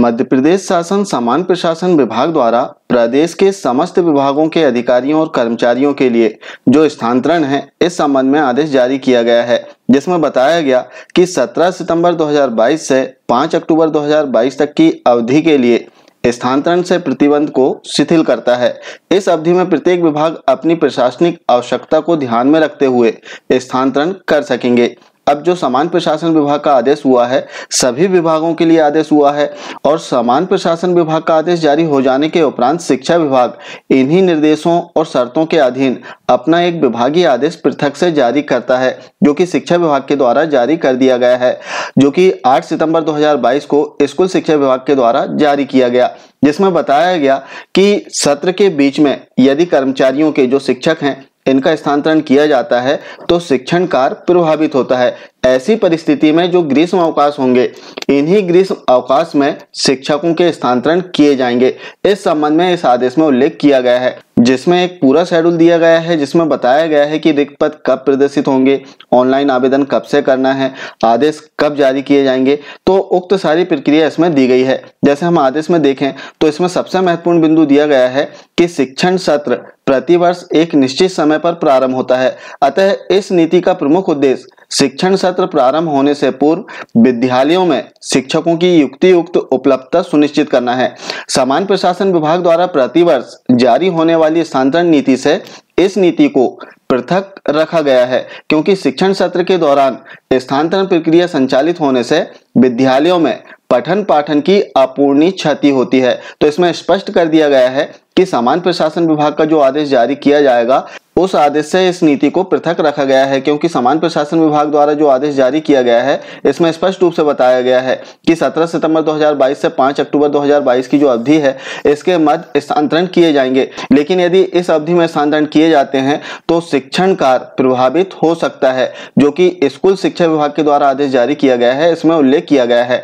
मध्य प्रदेश शासन सामान्य प्रशासन विभाग द्वारा प्रदेश के समस्त विभागों के अधिकारियों और कर्मचारियों के लिए जो स्थानांतरण है इस संबंध में आदेश जारी किया गया है जिसमें बताया गया कि 17 सितंबर 2022 से 5 अक्टूबर 2022 तक की अवधि के लिए स्थानांतरण से प्रतिबंध को शिथिल करता है इस अवधि में प्रत्येक विभाग अपनी प्रशासनिक आवश्यकता को ध्यान में रखते हुए स्थानांतरण कर सकेंगे अब जो समान प्रशासन विभाग का आदेश हुआ है सभी विभागों के लिए आदेश हुआ है और समान प्रशासन विभाग का आदेश जारी हो जाने के उपरांत शिक्षा विभाग इन्हीं निर्देशों और शर्तों के अधीन अपना एक विभागीय आदेश पृथक से जारी करता है जो कि शिक्षा विभाग के द्वारा जारी कर दिया गया है जो कि 8 सितंबर 2022 को स्कूल शिक्षा विभाग के द्वारा जारी किया गया जिसमें बताया गया कि सत्र के बीच में यदि कर्मचारियों के जो शिक्षक हैं इनका स्थानांतरण किया जाता है तो शिक्षण कार्य प्रभावित होता है ऐसी परिस्थिति में जो ग्रीष्म अवकाश होंगे इन्हीं ग्रीष्म अवकाश में शिक्षकों के स्थानांतरण किए जाएंगे इस संबंध में इस आदेश में उल्लेख किया गया है जिसमें एक पूरा शेड्यूल दिया गया है जिसमें बताया गया है कि रिक्त पद कब प्रदर्शित होंगे ऑनलाइन आवेदन कब से करना है आदेश कब जारी किए जाएंगे तो उक्त सारी प्रक्रिया इसमें दी गई है जैसे हम आदेश में देखें तो इसमें सबसे महत्वपूर्ण बिंदु दिया गया है कि शिक्षण सत्र प्रतिवर्ष एक निश्चित समय पर प्रारंभ होता है अतः इस नीति का प्रमुख उद्देश्य शिक्षण सत्र प्रारंभ होने से पूर्व विद्यालयों में शिक्षकों की युक्ति युक्त उपलब्धता सुनिश्चित करना है सामान्य प्रशासन विभाग द्वारा प्रतिवर्ष जारी होने वाली स्थानांतरण नीति से इस नीति को पृथक रखा गया है क्योंकि शिक्षण सत्र के दौरान स्थानांतरण प्रक्रिया संचालित होने से विद्यालयों में पठन पाठन की अपूर्णीय क्षति होती है तो इसमें स्पष्ट कर दिया गया है कि सामान्य प्रशासन विभाग का जो आदेश जारी किया जाएगा उस आदेश से इस नीति को पृथक रखा गया है क्योंकि समान प्रशासन विभाग द्वारा जो आदेश जारी किया गया है इसमें स्पष्ट रूप से बताया गया है कि 17 सितंबर 2022 से 5 अक्टूबर 2022 की जो अवधि है इसके मध्य स्थानांतरण किए जाएंगे लेकिन यदि इस अवधि में स्थानांतरण किए जाते हैं तो शिक्षण कार्य प्रभावित हो सकता है जो कि स्कूल शिक्षा विभाग के द्वारा आदेश जारी किया गया है इसमें उल्लेख किया गया है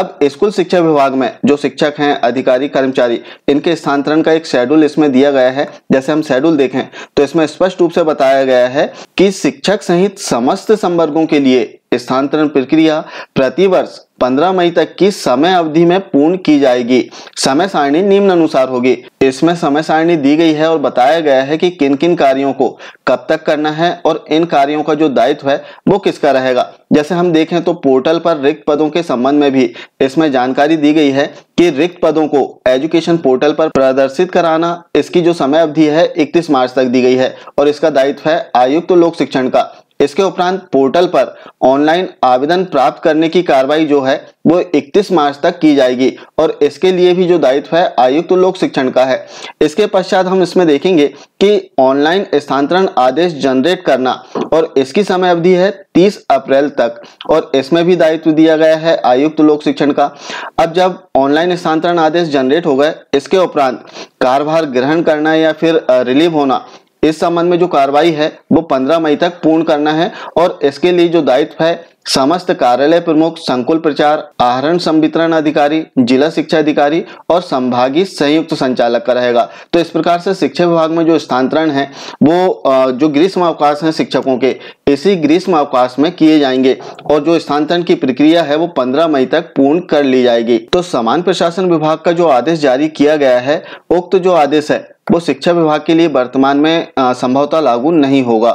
अब स्कूल शिक्षा विभाग में जो शिक्षक हैं अधिकारी कर्मचारी इनके स्थानांतरण का एक शेड्यूल इसमें दिया गया है जैसे हम शेड्यूल देखें तो इसमें स्पष्ट रूप से बताया गया है कि शिक्षक सहित समस्त संवर्गों के लिए स्थानांतरण प्रक्रिया प्रतिवर्ष 15 मई तक की समय अवधि में पूर्ण की जाएगी समय सारणी निम्न अनुसार होगी इसमें समय सारणी दी गई है और बताया गया है कि किन किन कार्यों को कब तक करना है और इन कार्यों का जो दायित्व है वो किसका रहेगा जैसे हम देखें तो पोर्टल पर रिक्त पदों के संबंध में भी इसमें जानकारी दी गई है कि रिक्त पदों को एजुकेशन पोर्टल पर प्रदर्शित कराना इसकी जो समय अवधि है 31 मार्च तक दी गई है और इसका दायित्व है आयुक्त तो लोक शिक्षण का इसके उपरांत पोर्टल पर ऑनलाइन आवेदन प्राप्त करने की कार्रवाई जो है वो 31 मार्च तक की जाएगी और इसके लिए भी जो दायित्व है आयुक्त तो लोक शिक्षण का है इसके पश्चात हम इसमें देखेंगे कि ऑनलाइन स्थानांतरण आदेश जनरेट करना और इसकी समय अवधि है 30 अप्रैल तक और इसमें भी दायित्व दिया गया है आयुक्त तो लोक शिक्षण का अब जब ऑनलाइन स्थानांतरण आदेश जनरेट हो गए इसके उपरांत कारभार ग्रहण करना या फिर रिलीव होना इस संबंध में जो कार्रवाई है वो 15 मई तक पूर्ण करना है और इसके लिए जो दायित्व है समस्त कार्यालय प्रमुख संकुल प्रचार आहरण संवितरण अधिकारी जिला शिक्षा अधिकारी और संभागीय संयुक्त संचालक का रहेगा तो इस प्रकार से शिक्षा विभाग में जो स्थानांतरण है वो जो ग्रीष्म अवकाश है शिक्षकों के इसी ग्रीष्म अवकाश में किए जाएंगे और जो स्थानांतरण की प्रक्रिया है वो पंद्रह मई तक पूर्ण कर ली जाएगी तो समान प्रशासन विभाग का जो आदेश जारी किया गया है उक्त जो आदेश है वो शिक्षा विभाग के लिए वर्तमान में संभवता लागू नहीं होगा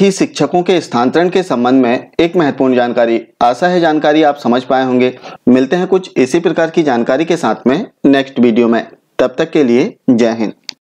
थी शिक्षकों के स्थानांतरण के संबंध में एक महत्वपूर्ण जानकारी आशा है जानकारी आप समझ पाए होंगे मिलते हैं कुछ इसी प्रकार की जानकारी के साथ में नेक्स्ट वीडियो में तब तक के लिए जय हिंद